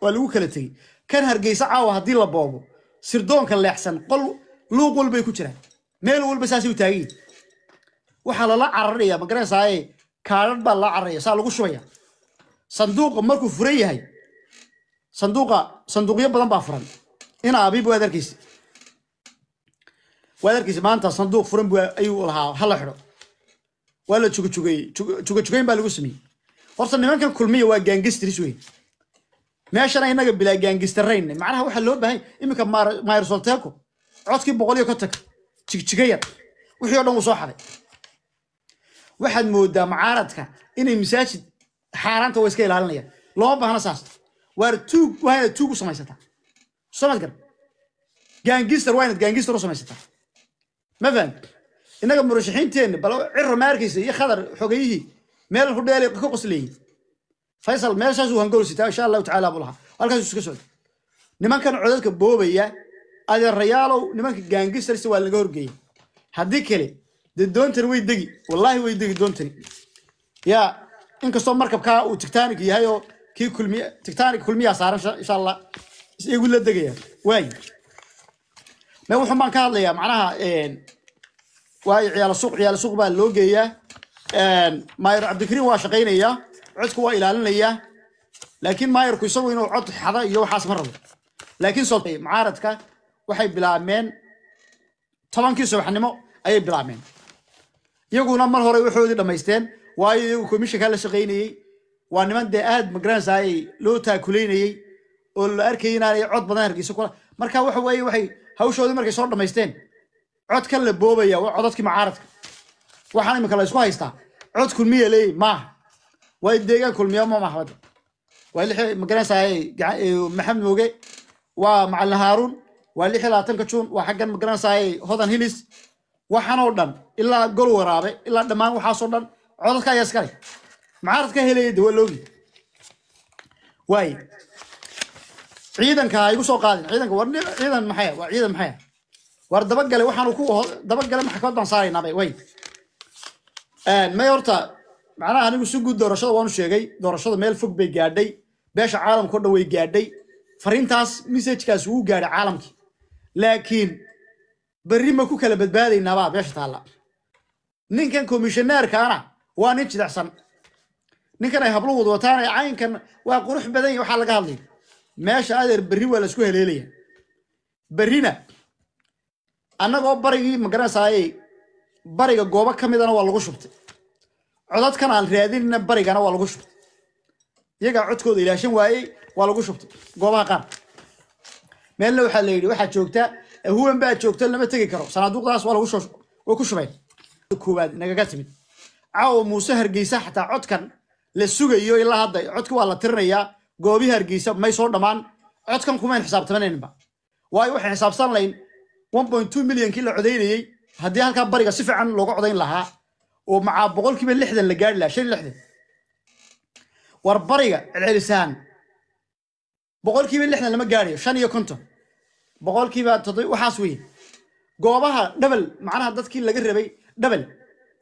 waa lagu kala tegey kan hargeysa caawa haddii la boobo sirdoonka leexsan qol luuq walbay ku jiraan meel walba saasay u taagan yihin waxaa lala cararaya magaranaysaayee kaadhadh baa lala cararaya saa lagu shubaya sanduuqa markuu furan yahay sanduuqa sanduuqyo badan baa furan ina abiib waad arkaysa waad arkaysa maanta sanduuq furan bu ayuu lahaa hala xidho waa la jugajugeeyey jugajugeyn baa lagu sameeyey horta nimankan kulmiya waa gaangistris weyn meeshana inaga bilaa gaangistarayna macnaha waxaa loo baahan iminka mayer solteco codkii boqol iyo kontanka jigjiga yar wixii o dhan wuu soo xaday waxaad moodaa mucaaradka inay masaajid xaaraanta waa iska ilaalinayaan looma baahna saas waar tuug waa tuug u samaysataa somad gar gaangistar waa inaad gaangistar u samaysataa ma fahan innaga murashaxiinteenna bal cirro ma iyo khadar xogayihii meel hudheeli ka qosleeyey faysal meeshaasuu hangool sitaa insha allahu tacala buu lahaa halkaasuu iska socday nimankan codadka boobaya adeerayaalow nimanka gaangistarsa waa laga horgeeyey haddii kale dee doontani way degi wallaahi way degi doontani yaa inkastoo markabkaa uu tigtaanik yahay oo kii kulmiy tigtaanik kulmiyaa saaran insha allah isagu la degayaan waayi ma wuxun baan ka hadlayaa macnaha waayo ciyaalo suuq ciyaalo suuq baa loo geeyaa maayar cabdikariim waa shaqaynayaa codku waa ilaalinayaa laakiin maayarku isagu inuu cod xada iyo waxaas ma rabo laakiin mucaaradka waxay bilaabmeen tobankii subaxnimo ayay bilaabmeen iyaguna mar hore waxoodii dhammaysteen waayo iyagu komishinkaa la shaqaynayey waa niman dee aad magaranaysa ah ay loo taakulaynayey oo la arkayay inaanay cod badan hargeysa kula marka waxa weeye waxay hawshoodii markay soo dhammaysteen codka la boobaya waa codadkii mucaaradka waxaan imika la isku haystaa codkun miya leeyahy maaha waa deegaan kulmiya ma maxmed waa lix magaranaysaay maxamed mooge waa macalin haaruun waa lix iyo labaatanka juun waa xaggan magaranaysaay hodan hilis waxaanoo dhan ilaa gol waraabe ilaa dhammaan waxaasoo dhan codadka ayaa iskale mucaarad ka waa loogi waay ciidanka ha igu soo qaadin ciidanka war ciidan maxaya waa ciidan maxaya war dabagale waxaanu ku dabagale maxkamad baan saaraynaa way may macnaha anigu si guud doorashada waanu sheegay doorashada meel fog bay gaadhay beesha caalamka o dhan way gaadhay fariintaas messajkaas wuu gaadhay caalamkii laakiin berri ma ku kala badbaadaynaabaa beesha taalla ninkan komishoneerkaana waa nin jidacsan ninkan ay hablo wada wataan ee caynkan waa qurux badan waxaa laga hadlay meesha adeer berri waa laisku heleelaya berrina annagoo barigii magaranaysaayey bariga goobo ka midana waa lagu shubtay codadkan aan raadinina barigana waa lagu shubtay iyagaa codkooda ilaashan waayey waa lagu shubtay goobaha qaar meelna waxaa la yidhi waxaad joogtaa ahuwan baad joogto lama tegi karo sanaaduuqdaas waa lagu ku shubeen koowaad nagaga timid caawa muuse hargeysa xataa codkan la sugayo ilaa hadda codki waa la tirinayaa goobihi hargeysa may soo dhammaan codkan kumayn xisaabtamanaynba waayo waxaan xisaabsan layn one point two milyonkii la codaynayey haddii halkaa bariga si fiican looga codayn lahaa oo macaa boqolkiiba lixdan la gaari lahaa shan iyo lixdan war celcelisahaan boqolkiiba lixdan lama gaarayo shan iyo konton boqolkiiba waxaas weye goobaha dhabal macnaha dadkii laga rabay dhabal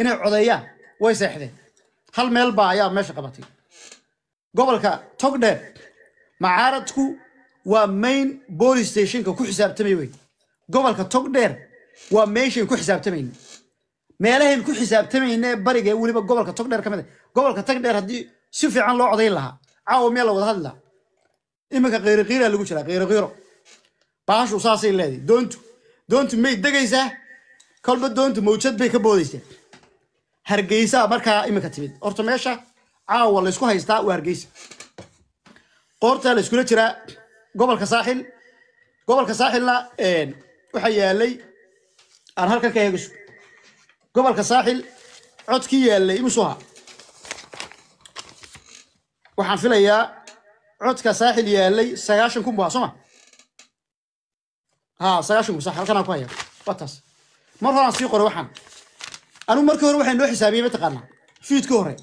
inay codeeyaan way seexdeen hal meel baa ayaa meesha qabatay gobolka togdheer macaaradku waa main bolis stationka ku xisaabtamay wey gobolka togdheer waa meeshayn ku xisaabtamayn meelahayn ku xisaabtamayna bariga ee weliba gobolka togdheer ka ah. gobolka tagdheer haddii si fiican loo codayn lahaa caawa meel la hadli lahaa iminka qiiriqiiraa lagu jiraa qiiriqiiro baashu saasay leedahay doontu doontu may degaysaa kolba doontu mawjad bay ka boodaysaa hargeysaa markaa iminka timid horta meesha caawa laysku haystaa waa hargeysa qoortaa la jiraa gobolka saaxil gobolka saaxilna waxaa yaalay aan halkan ka eegaso gobolka saaxil cod ki yaallay imisuha waxaan filayaa codka saaxil yaallay sagaashan kun buha sooma ha sagaashan kun sax halkanaan ku haya waa taas mar horaan sii qoray waxaan anugu markii hore waxaa noo xisaabiyey mataqaanaa fiidka hore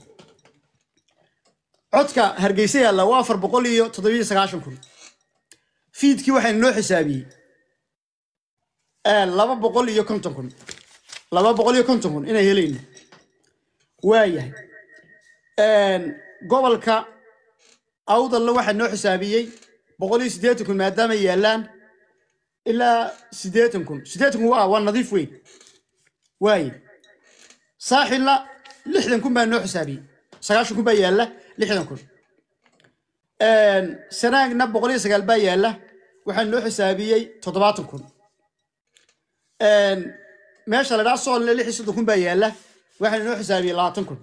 codka hargeysa yaalla waa afar boqol iyo toddobiyo sagaashan kun fiidkii waxaa noo xisaabiyey laba boqol iyo konton kun laba boqol iyo konton kun inaan helayno waayahay gobolka awdalla waxaa noo xisaabiyey boqol iyo siddeetan kun maadaama yaallaan ilaa siddeetan kun siddeetan kun waa waa nadiif weyn waaye saaxilla lixdan kun baa noo xisaabiyey sagaashan kun baa yaalla lixdan kun sanaagna boqol iyo sagaal baa yaalla waxaa noo xisaabiyey toddobaatan kun meesha la dhaha soolne lix iyo soddon kun baa yaala waxaana inoo xisaabiyey labaatan kun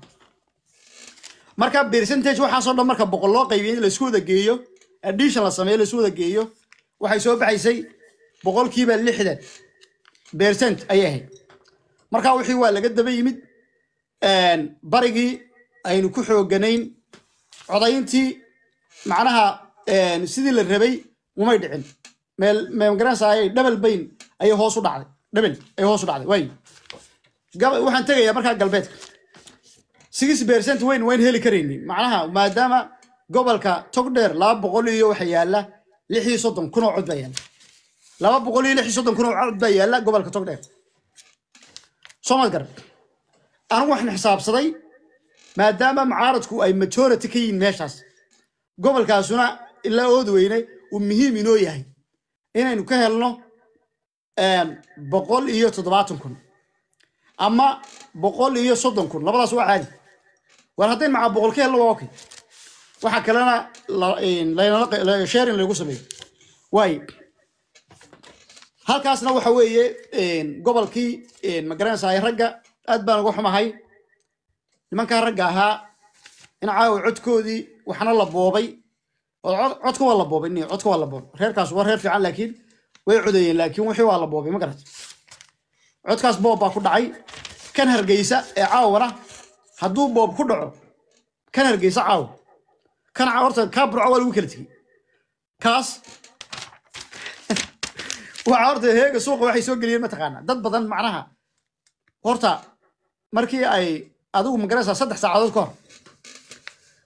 marka percentage waxaasoo dhan marka boqol loo qaybiyey in laisku wada geeyo addition la sameeyo laisu wada geeyo waxay soo baxaysay boqolkiiba lixdan bercent ayay ahayd marka wixii waa laga daba yimid barigii aynu ku xooganayn codayntii macnaha sidii la rabay umay dhicin meel meemgaransa ayay dhabal bayn ayay hoos u dhacday dhabil ay hoosu dhacday waayo waxaan tegayaa markaa galbeedka six percent weyn wayn heli karayni macnaha maadaama gobolka togdheer laba boqol iyo waxa yaala lix iyo soddon kun oo cod baa yaala laba boqol iyo lix iyo soddon kun oo cod baa yaala gobolka togdheer soomaad garan anigu waxaan xisaabsaday maadaama mucaaradku ay majority ka yihiin meeshaas gobolkaasuna ilaa ood weyne uu muhiim inoo yahay inaynu ka helno boqol iyo toddobaatan kun ama boqol iyo soddon kun labadaas waa caadi war haddayn macaa boqol ka helna waa waxaa kalena sharing lagu sameeyo waayo halkaasna waxa weeye gobolkii magaranaysa ay ragga aad baan uga xumahay nimankaa ragga ahaa in caawa codkoodii waxna la boobay codka waa la boobay codka waa la boobay reerkaas waa reer fiican laakiin way codayeen laakiin wixii waa la boobay ma garata codkaas boob baa ku dhacay kan hargeysa ee caawana hadduu boob ku dhaco kan hargeysa caaw kan horta kaa burco waa lagu kala tegey kaas waxaa horta heega suuqa waxay soo geliyeen mataqaana dad badan macnaha horta markii ay adigu magaraysaa saddex saacadood ka hor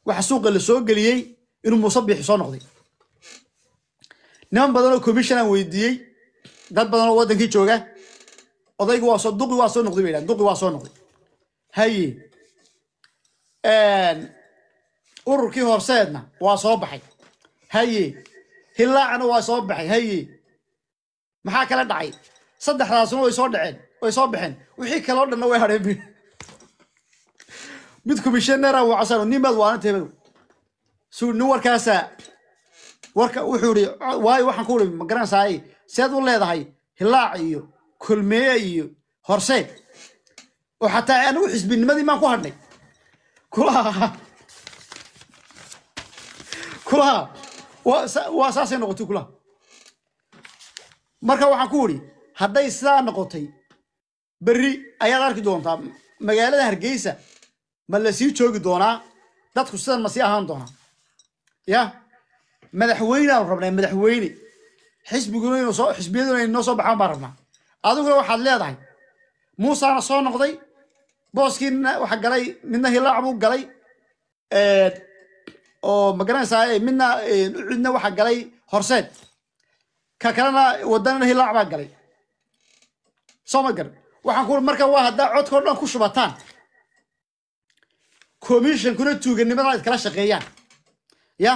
waxa suuqa la soo geliyey inuu muuse soo noqday niman badanoo commissionan weydiiyey dad badanoo waddankii jooga odaygu waa soo duqi waa soo noqday bay dhahan duqi waa soo noqday haye ururkii horseedna waa soo baxay haye hillaacana waa soo baxay haye maxaa kala dhacay saddexdaasna way soo dhaceen way soo baxeen wixii kaloo dhanna way hadheen mid commissionera wacsano nimaad waana tebadow suu nin warkaasa warka wuxuu ihi waayo waxaan ku ii magaranasaaye seed u leedahay hilaac iyo kulmeeye iyo horseed oo xataa anigu xisbinimadii maan ku hadhnay kulaha kulaha waa saasay noqotay kulaha marka waxaan ku idhi hadday sidaa noqotay berri ayaad arki doontaa magaalada hargeysa ma la sii joogi doonaa dadku sidan ma sii ahaan doonaa ya madaxweyne aanu madaxweyne xisbiguna inuu soo xisbiyaduna inoo soo baxaan baan rabnaa adiguna waxaad leedahay muusaana soo noqday booskiina waxa galay midna hilaac galay oo magaranaysaa midna cidna waxa galay horseed ka kalena wadanana hilaac baa galay soo ma garan waxaan ku marka waa haddaa codkao dhan ku shubataan commissionkuna tuuganimada ad kala shaqeeyaan ya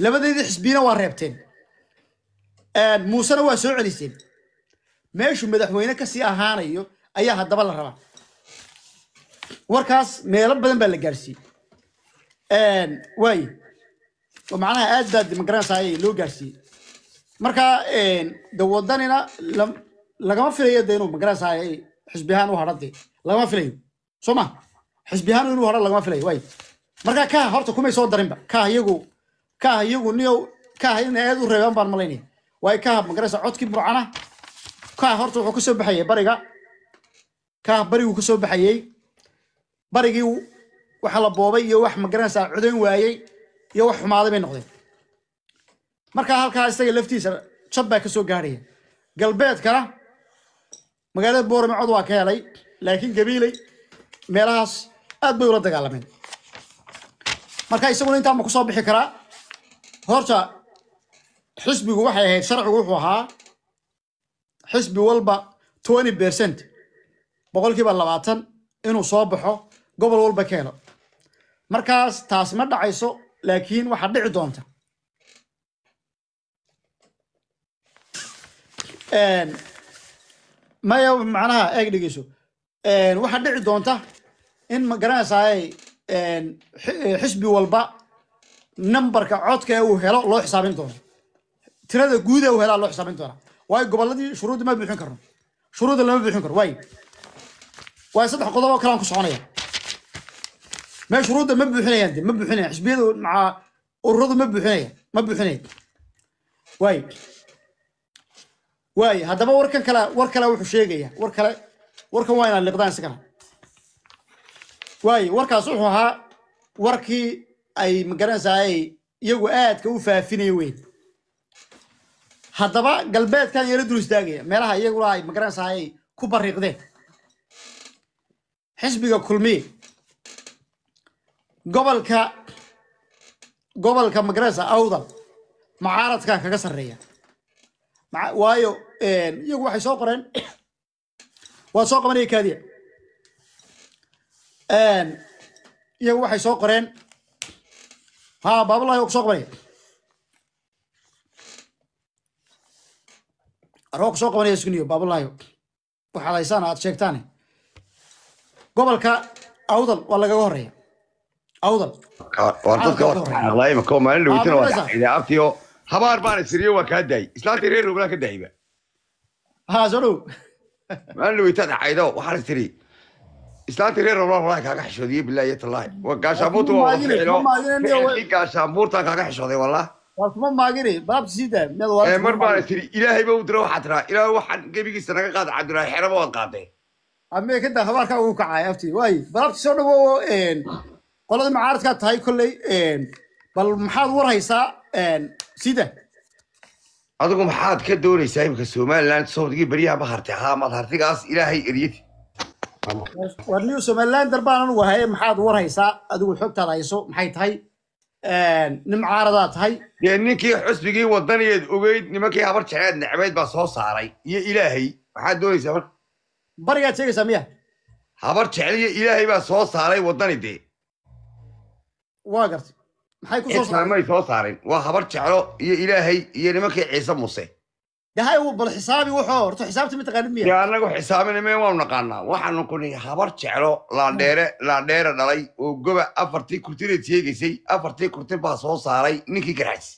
labadeedii xisbiyana waa reebteen muusena waa soo celiseen meeshu madaxweyne kasii ahaanayo ayaa haddaba la rabaa warkaas meelo badan baa la gaarsiiyey waaye oo macnaha aad baa dimagaranaysaay loo gaarsiiyey marka de wadanina lagama filayo de inuu magaranaysaay xisbi ahaan u hadha lagama filayo soo ma xisbi ahaan inuu hadha lagama filayo waaye marka kaa horta kumay soo darinba kaa iyagu kah iyagu niyow kah in aad u reebeen baan malaynaya waay kaha magaraysa codkii burcana kah horta wuxuu kasoo baxayay bariga kah bariguu kasoo baxayey barigii waxa la boobay iyo wax magaranaysaa codayn waayey iyo wax xumaaday bay noqdeen markaa halkaa isaga laftiisa jab baa kasoo gaadhaya galbeedkana magaalada boorame cod waa ka helay laakiin gabiiley meelahaas aad bay ula dagaalameen marka isaguna intaan kusoo bixi karaa horta xisbigu waxay ahayd sharcigu wuxuu ahaa xisbi walba twenty percent boqolkiiba labaatan inuu soo baxo gobol walba ka helo markaas taas ma dhacayso laakiin waxaa dhici doonta maya macnaha eeg dhegeyso waxaa dhici doonta in ma garanaysaay xisbi walba numberka codka ee uu helo loo xisaabin doono tirada guud ee uu helaa loo xisaabin doona waayo gobolladii shuruudii ma buuxin karno shuruudda lama buuxin karo waayo waayo saddex qodob oo kale aan ku soconaya mee shuruudda ma buuxinayaan de ma buuxinayaan xisbiyadu macaa ururadu ma buuxinaya ma buuxinaya waayo waayo haddaba warkan kale war kale wuxuu sheegaya war kale warkan waa inaan liqdaan isigana waayo warkaas wuxuu ahaa warkii ay magaranaysaay iyagu aadka u faafinaya weyn haddaba galbeedkan yala dul istaagaya meelaha iyaguna ay magaranaysaay ku bariiqdeen xisbiga kulmiye gobolka gobolka magaranaysa awdal mucaaradka kaga sarreeya waayo iyagu waxay soo qoreen waa soo qabanaya kaadiya iyagu waxay soo qoreen haa baabalahi oo kusoo qabanaya aroo kusoo qabanaya isuniyo baabalayo waxaad haysaan aad sheegtaane gobolka awdal waa lagaga horeeya awdal habaar baana siriyo waa kaa daayay islaantii reer roblaa ka daayayba haa soo maalin dhaweytaa dhacaydo waxaa la tiri islaanta reer rooblaan walahi kaaga xishooday billah iyo tallaahi mm. waa gaashaamurta waa ficilo ficilkii gaashaamurtaan kaaga xishooday wallah waasuma maagine baab sida meel eh, mar baan tiri ilaahay ba u dira waxaa tiraa ilaahay waxaan gebigiisa naga qaada cabdulaahi xeraba waad qaaday amee ka daa habaarkaa ugu kacay afti waaye balaabti soo dhawo qolada macaaradkaa tahay kolley bal maxaad war haysaa sida adigu maxaad ka doonaysaa imika somaliland sowdigii beryaha ma hartay haa maad hartigaas ilaahay eryati war new somalilander baanan u ahay maxaad war haysaa adigu xogtaad hayso maxay tahay nin mucaaradaa tahay ninkii xusbigii wadanigeed ogeyd nimankii habar jeceed necbayd baa soo saaray iyo ilaahay maxaad doonaysaa marka barigaad sheegaysaa miya habar jeceliyo ilaahay baa soo saaray wadani dee waa gartay maxay kusoo saaray soo saareen waa habar jeclo iyo ilaahay iyo nimankii ciise muse dahay bal xisaabi wuxuu horta xisaabta ma taqaanid miya anagu xisaabinime waanu naqaanaa waxaanu ku habar jeclo laandheere hmm. laandheere dhalay oo goba afartii kurtinaad sheegaysay afartii kurtin baa soo saaray ninkii garxays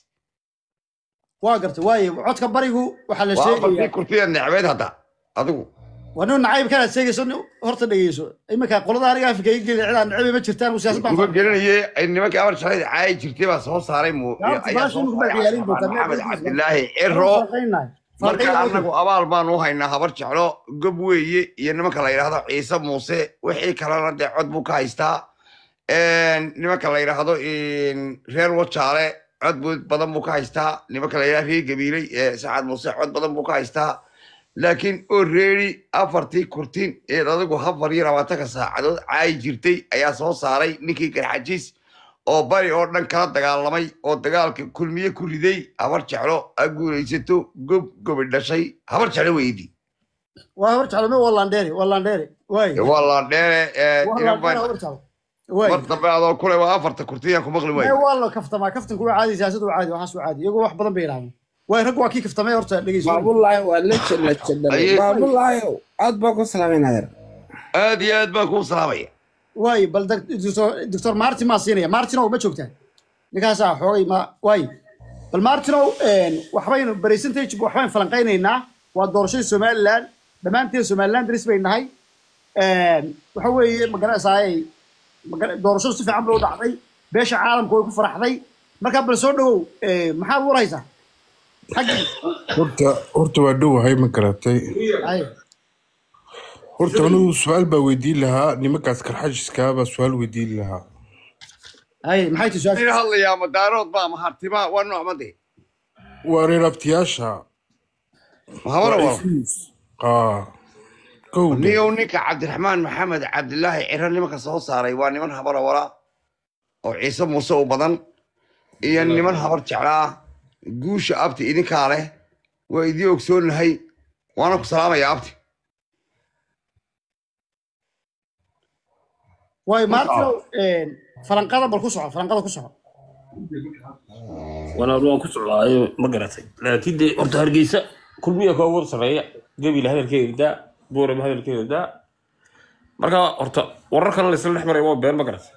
waa garta waaye codka barigu waxaa la sheegaya afartii necbeed hadda adigu waa nacayb kanaad sheegayso horta dhegeyso iminka qolada aniga afka iga cidaa nacayb ma jirtaan uu siyaasad gelinaye nimanka amar shaqeyd caayi jirtay baa soo saaray mu ayaa ciro marka anagu abaal baan u haynaa habar jeclo gob weeye iyo nimanka la yidhaahdo ciise muuse wixii kalena dee cod buu ka haystaa nimanka la yidhaahdo reer wajaale cod badan buu ka haystaa nimanka la yidhahdo reer gabiiley ee muuse cod badan buu ka haystaa laakiin oo reeri afartii kurtin ee adigu hafar iyo labaatanka saacadood caayi jirtay ayaa soo saaray ninkii garxajiis oo bari oo dhan kala dagaalamay oo dagaalka kulmiye ku riday habar jeclo ha guulaysato gob gobi dhashay habar jeclo weydi waa habar jeclo ma adoo kule waa afarta kurtiyaan ku maqli waayo waa kaftamaa kaftanku waa caadi siyaasaddu caadi waxaas caadi iyagoo wax badan bay yidhahdeen waay rag waa kii kaftamay horta dhegeyso waa la jela jela baabulaayo aad baa ku salaamaynadeer aad iyo aad baan kuu salaamaya way bal doctor martin maa siinaya martinow ma joogtaa ninkaasaa ah, xoogay ma way bal martinow waxbaynu percentage waxbaynu falanqaynaynaa waa doorashadii somalilan dhammaanteen somaliland daris bay nahay waxa weeye magaranaysaayay doorashadu si fiican loo dhacday beesha caalamka way ku faraxday markaa bal soo dhawow maxaad waraysaa xaggii horta horta waa dhowahay ma garatay horta anugu su-aal baa weydiin lahaa nimankaas karxajiska su-aal weydiin lahaa hay hadlayaa madaarood baa ama hartiba waa nooc waa reerabtiyaasha mahabara wal ninka cabdiraxmaan maxamed cabdilaahi ciro nimanka soo saaray waa niman habarawara oo ciise muuse u badan iyo niman habar jeclaa guusha abti idinkaa leh waa idii ogsoonahay waana ku salaamayaa abti way maanta eh, faranqada bal ku soco faranqada ku soco walaal waan ku socdaayo ma garatay laakiin dee horta hargeysa kulmiya ka ugu sareeya gabiil hadalkeeda daa buurama hadalkeeda daa marka horta wararkan la isla dhex maray waa been ma garatay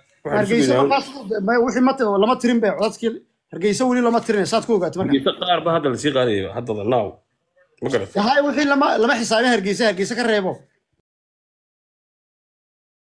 lama tirin be codadkii hargeysa weli lama tirin saad ku ogaatay marka qaar ba hadda lasii qaadaya haddada naaw ma garatay wixii lama xisaabin hargeysa hargeysa ka reebo